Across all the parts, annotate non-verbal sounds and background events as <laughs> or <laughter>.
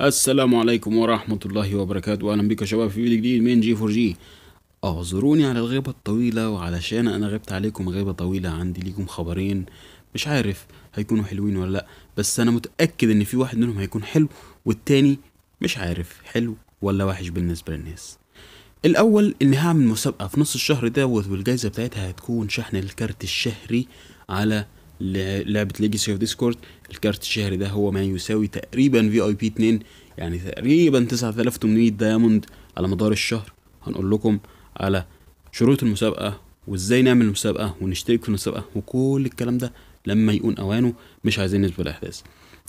السلام عليكم ورحمة الله وبركاته أهلا بيكم يا شباب في فيديو جديد من جي فور جي اعذروني على الغيبة الطويلة وعلشان أنا غبت عليكم غيبة طويلة عندي ليكم خبرين مش عارف هيكونوا حلوين ولا لأ بس أنا متأكد إن في واحد منهم هيكون حلو والتاني مش عارف حلو ولا وحش بالنسبة للناس الأول إن هعمل مسابقة في نص الشهر ده والجايزة بتاعتها هتكون شحن الكارت الشهري على لعبه ليجاسي اوف ديسكورد الكارت الشهري ده هو ما يساوي تقريبا في اي بي 2 يعني تقريبا 9800 دايموند على مدار الشهر هنقول لكم على شروط المسابقه وازاي نعمل المسابقه ونشترك في المسابقه وكل الكلام ده لما يكون اوانه مش عايزين نسبه الاحداث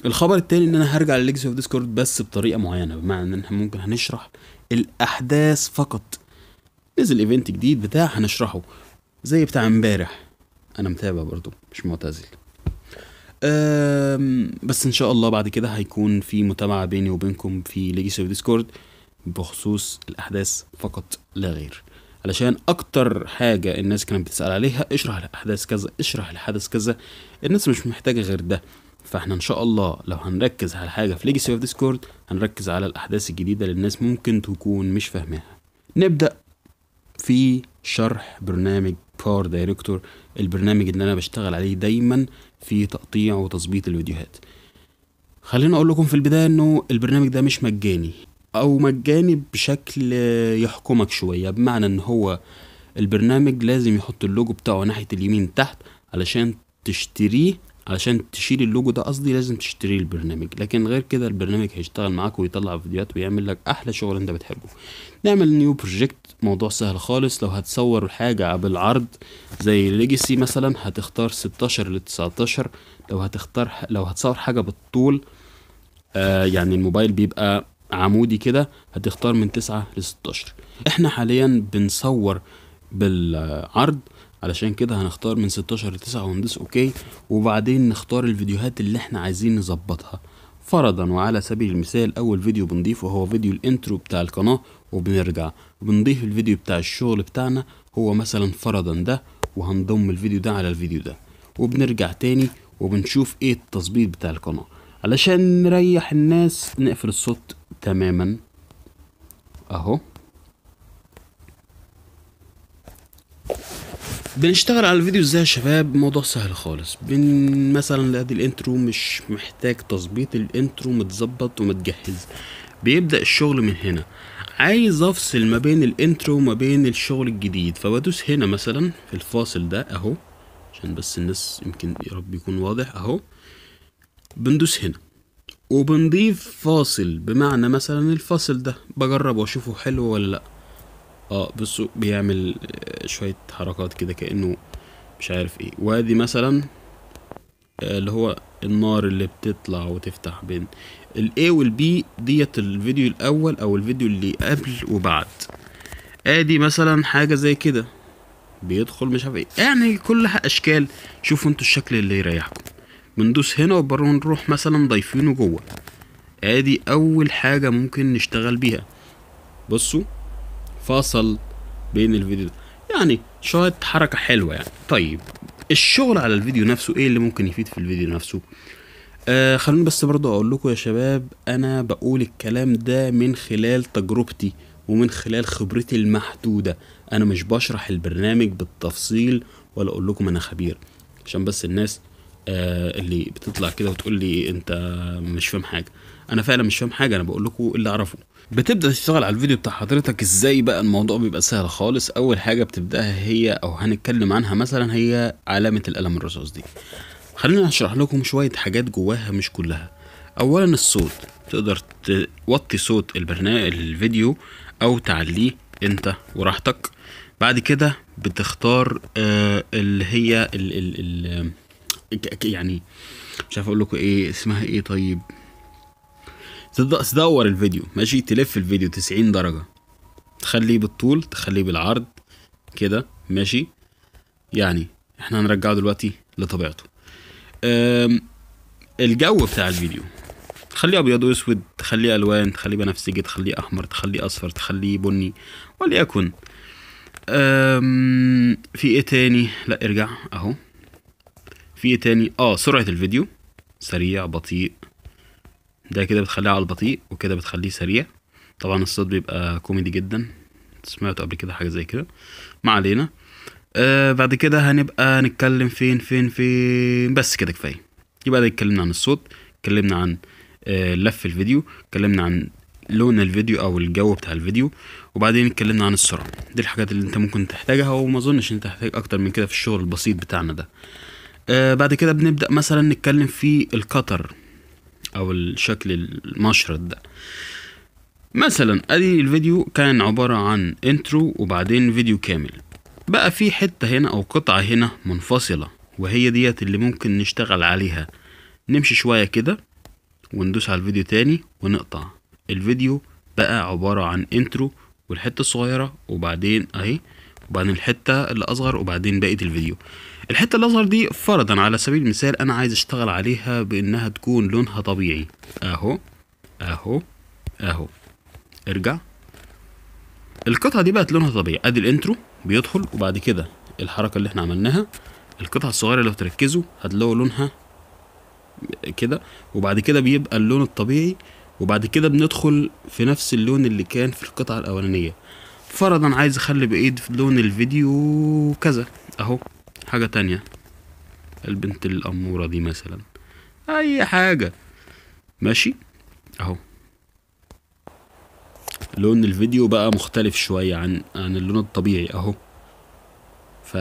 الخبر التاني ان انا هرجع لليجاسي اوف ديسكورد بس بطريقه معينه بمعنى ان احنا ممكن هنشرح الاحداث فقط نزل ايفنت جديد بتاع هنشرحه زي بتاع امبارح انا متابع برضو مش معتزل بس ان شاء الله بعد كده هيكون في متابعه بيني وبينكم في اوف ديسكورد بخصوص الاحداث فقط لا غير علشان اكتر حاجه الناس كانت بتسال عليها اشرح الاحداث كذا اشرح الحدث كذا الناس مش محتاجه غير ده فاحنا ان شاء الله لو هنركز على حاجه في ليجاسي اوف ديسكورد هنركز على الاحداث الجديده للناس ممكن تكون مش فاهماها نبدا في شرح برنامج كار دايركتور البرنامج اللي انا بشتغل عليه دايما في تقطيع وتظبيط الفيديوهات خليني اقول لكم في البدايه انه البرنامج ده مش مجاني او مجاني بشكل يحكمك شويه بمعنى ان هو البرنامج لازم يحط اللوجو بتاعه ناحيه اليمين تحت علشان تشتريه عشان تشيل اللوجو ده قصدي لازم تشتري البرنامج لكن غير كده البرنامج هيشتغل معاك ويطلع فيديوهات ويعمل لك احلى شغل انت بتحبه نعمل نيو بروجكت موضوع سهل خالص لو هتصور حاجة بالعرض زي ليجاسي مثلا هتختار 16 ل 19 لو هتختار لو هتصور حاجة بالطول آه يعني الموبايل بيبقى عمودي كده هتختار من 9 ل 16 احنا حاليا بنصور بالعرض علشان كده هنختار من 16 ل 9 وندوس اوكي وبعدين نختار الفيديوهات اللي احنا عايزين نظبطها فرضا وعلى سبيل المثال اول فيديو بنضيفه هو فيديو الانترو بتاع القناة وبنرجع بنضيف الفيديو بتاع الشغل بتاعنا هو مثلا فرضا ده وهنضم الفيديو ده على الفيديو ده وبنرجع تاني وبنشوف ايه التظبيط بتاع القناة علشان نريح الناس نقفل الصوت تماما اهو بنشتغل على الفيديو ازاي يا شباب موضوع سهل خالص بن مثلا ادي الانترو مش محتاج تظبيط الانترو متظبط ومتجهز بيبدا الشغل من هنا عايز افصل ما بين الانترو وما بين الشغل الجديد فبدوس هنا مثلا في الفاصل ده اهو عشان بس الناس يمكن يا رب يكون واضح اهو بندوس هنا وبنضيف فاصل بمعنى مثلا الفاصل ده بجرب واشوفه حلو ولا لا اه بصوا بيعمل آه، شوية حركات كده كأنه مش عارف ايه وادي مثلا آه، اللي هو النار اللي بتطلع وتفتح بين ال A وال B ديت الفيديو الأول أو الفيديو اللي قبل وبعد ادي مثلا حاجة زي كده بيدخل مش عارف ايه يعني كلها أشكال شوفوا انتوا الشكل اللي يريحكم بندوس هنا وبره نروح مثلا ضايفينه جوه ادي أول حاجة ممكن نشتغل بيها بصوا فاصل بين الفيديو يعني شوية حركة حلوة يعني طيب الشغل على الفيديو نفسه ايه اللي ممكن يفيد في الفيديو نفسه آه خلوني بس برضه اقول لكم يا شباب انا بقول الكلام ده من خلال تجربتي ومن خلال خبرتي المحدودة انا مش بشرح البرنامج بالتفصيل ولا اقول لكم انا خبير عشان بس الناس آه، اللي بتطلع كده وتقول لي انت مش فاهم حاجه انا فعلا مش فاهم حاجه انا بقول لكم اللي اعرفه بتبدا تشتغل على الفيديو بتاع حضرتك ازاي بقى الموضوع بيبقى سهل خالص اول حاجه بتبداها هي او هنتكلم عنها مثلا هي علامه القلم الرصاص دي خليني اشرح لكم شويه حاجات جواها مش كلها اولا الصوت تقدر توطي صوت البرنامج الفيديو او تعليه انت وراحتك بعد كده بتختار آه، اللي هي ال ال ال يعني مش عارف اقول لكم ايه اسمها ايه طيب تدور الفيديو ماشي تلف الفيديو 90 درجه تخليه بالطول تخليه بالعرض كده ماشي يعني احنا هنرجعه دلوقتي لطبيعته الجو بتاع الفيديو تخليه ابيض واسود تخليه الوان تخليه بنفسجي تخليه احمر تخليه اصفر تخليه بني وليكن في ايه تاني لا ارجع اهو في ايه تاني اه سرعة الفيديو سريع بطيء ده كده بتخليه على البطيء وكده بتخليه سريع طبعا الصوت بيبقى كوميدي جدا سمعته قبل كده حاجة زي كده ما علينا آه بعد كده هنبقى نتكلم فين فين فين بس كده كفاية يبقى ده اتكلمنا عن الصوت اتكلمنا عن آه لف الفيديو اتكلمنا عن لون الفيديو او الجو بتاع الفيديو وبعدين اتكلمنا عن السرعه دي الحاجات اللي انت ممكن تحتاجها وما اظنش انت تحتاج اكتر من كده في الشغل البسيط بتاعنا ده آه بعد كده بنبدا مثلا نتكلم في القطر او الشكل المشرط ده مثلا ادي الفيديو كان عبارة عن انترو وبعدين فيديو كامل بقى في حتة هنا او قطعة هنا منفصلة وهي ديت اللي ممكن نشتغل عليها نمشي شوية كده وندوس على الفيديو تاني ونقطع الفيديو بقى عبارة عن انترو والحتة الصغيرة وبعدين اهي وبعدين الحتة اللي أصغر وبعدين بقية الفيديو الحتة اللي أصغر دي فرضا على سبيل المثال أنا عايز أشتغل عليها بإنها تكون لونها طبيعي أهو أهو أهو ارجع القطعة دي بقت لونها طبيعي أدي الإنترو بيدخل وبعد كده الحركة اللي احنا عملناها القطعة الصغيرة لو تركزوا هتلاقوا لونها كده وبعد كده بيبقى اللون الطبيعي وبعد كده بندخل في نفس اللون اللي كان في القطعة الأولانية فرضا عايز اخلي بايد لون الفيديو كذا اهو حاجة تانية البنت الأمورة دي مثلا أي حاجة ماشي أهو لون الفيديو بقى مختلف شوية عن عن اللون الطبيعي أهو ف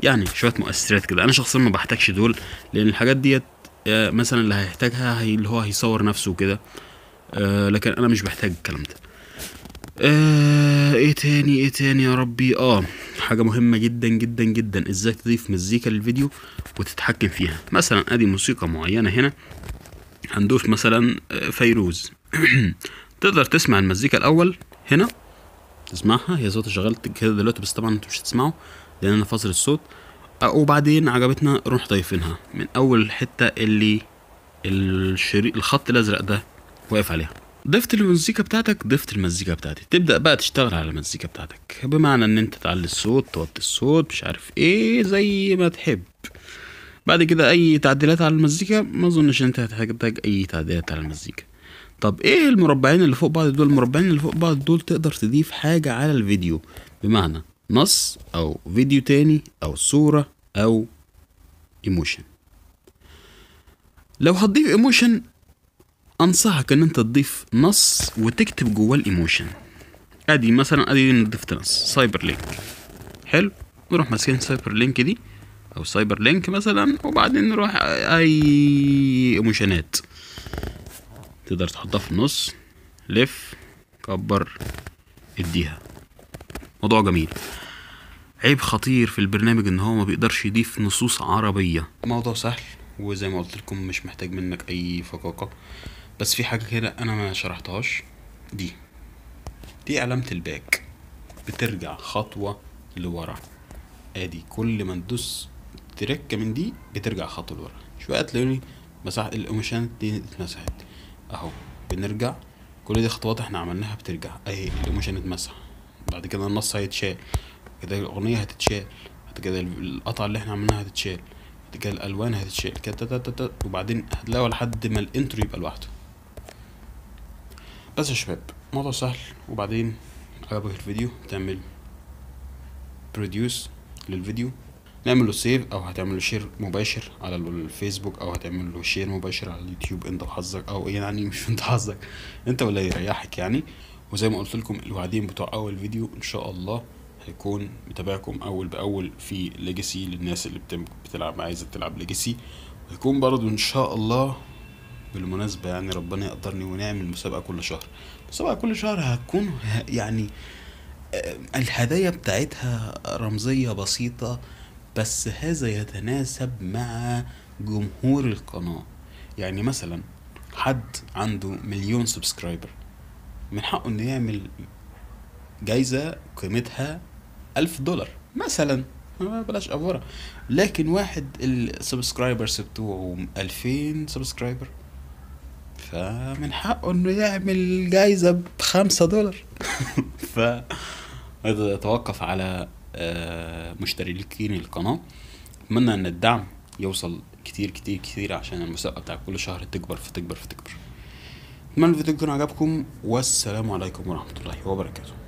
يعني شوية مؤثرات كده أنا شخصيا ما بحتاجش دول لأن الحاجات ديت آه، مثلا اللي هيحتاجها هي اللي هو هيصور نفسه كده آه، لكن أنا مش بحتاج الكلام ده أه ايه تاني ايه تاني يا ربي اه حاجة مهمة جدا جدا جدا ازاي تضيف مزيكا للفيديو وتتحكم فيها مثلا ادي موسيقى معينة هنا هندوس مثلا آه، فيروز <clears throat> تقدر تسمع المزيكا الاول هنا تسمعها هي صوت شغال كده دلوقتي بس طبعا انتوا مش هتسمعوا لان انا فاصل الصوت آه، وبعدين عجبتنا نروح ضايفينها من اول الحتة اللي الشريط الخط الازرق ده واقف عليها ضفت المزيكا بتاعتك ضفت المزيكا بتاعتي تبدا بقى تشتغل على المزيكا بتاعتك بمعنى ان انت تعلي الصوت توطي الصوت مش عارف ايه زي ما تحب بعد كده اي تعديلات على المزيكا ما اظنش انت هتحتاج اي تعديلات على المزيكا طب ايه المربعين اللي فوق بعض دول المربعين اللي فوق بعض دول تقدر تضيف حاجة على الفيديو بمعنى نص او فيديو تاني او صورة او ايموشن لو هتضيف ايموشن انصحك ان انت تضيف نص وتكتب جواه الايموشن ادي مثلا ادي نضيف ضفت نص سايبر لينك حلو نروح ماسكين سايبر لينك دي او سايبر لينك مثلا وبعدين نروح اي ايموشنات تقدر تحطها في النص لف كبر اديها موضوع جميل عيب خطير في البرنامج ان هو ما بيقدرش يضيف نصوص عربيه موضوع سهل وزي ما قلت لكم مش محتاج منك اي فقاقه بس في حاجة كده أنا ما شرحتهاش دي دي علامة الباك بترجع خطوة لورا ادي كل ما تدوس تركة من دي بترجع خطوة لورا شوية تلاقوني مسحت القماشان دي اتمسحت اهو بنرجع كل دي خطوات احنا عملناها بترجع اهي القماشان اتمسح بعد كده النص هيتشال كده الاغنية هتتشال بعد كده القطع اللي احنا عملناها هتتشال بعد كده الالوان هتتشال كده وبعدين هتلاقوا لحد ما الانترو يبقى لوحده بس يا شباب موضوع سهل وبعدين عجبك الفيديو تعمل بروديوس للفيديو نعمل له سيف او هتعمل له شير مباشر على الفيسبوك او هتعمل له شير مباشر على اليوتيوب انت وحظك او يعني مش انت حظك انت ولا يريحك يعني وزي ما قلت لكم الوعدين بتوع اول فيديو ان شاء الله هيكون متابعكم اول باول في ليجاسي للناس اللي بتلعب عايزه تلعب ليجاسي وهيكون برضو ان شاء الله بالمناسبة يعني ربنا يقدرني ونعمل مسابقة كل شهر مسابقة كل شهر هتكون يعني آه، الهدايا بتاعتها رمزية بسيطة بس هذا يتناسب مع جمهور القناة يعني مثلا حد عنده مليون سبسكرايبر من حقه انه يعمل جايزة قيمتها ألف دولار مثلا آه، بلاش افوره لكن واحد السبسكرايبرز بتوعه 2000 سبسكرايبر فمن حقه انه يعمل جايزه بخمسة دولار <laughs> ف اتوقف على آه، مشتركين القناه اتمنى ان الدعم يوصل كتير كتير كتير عشان المسابقه بتاع كل شهر تكبر فتكبر فتكبر اتمنى الفيديو يكون عجبكم والسلام عليكم ورحمه الله وبركاته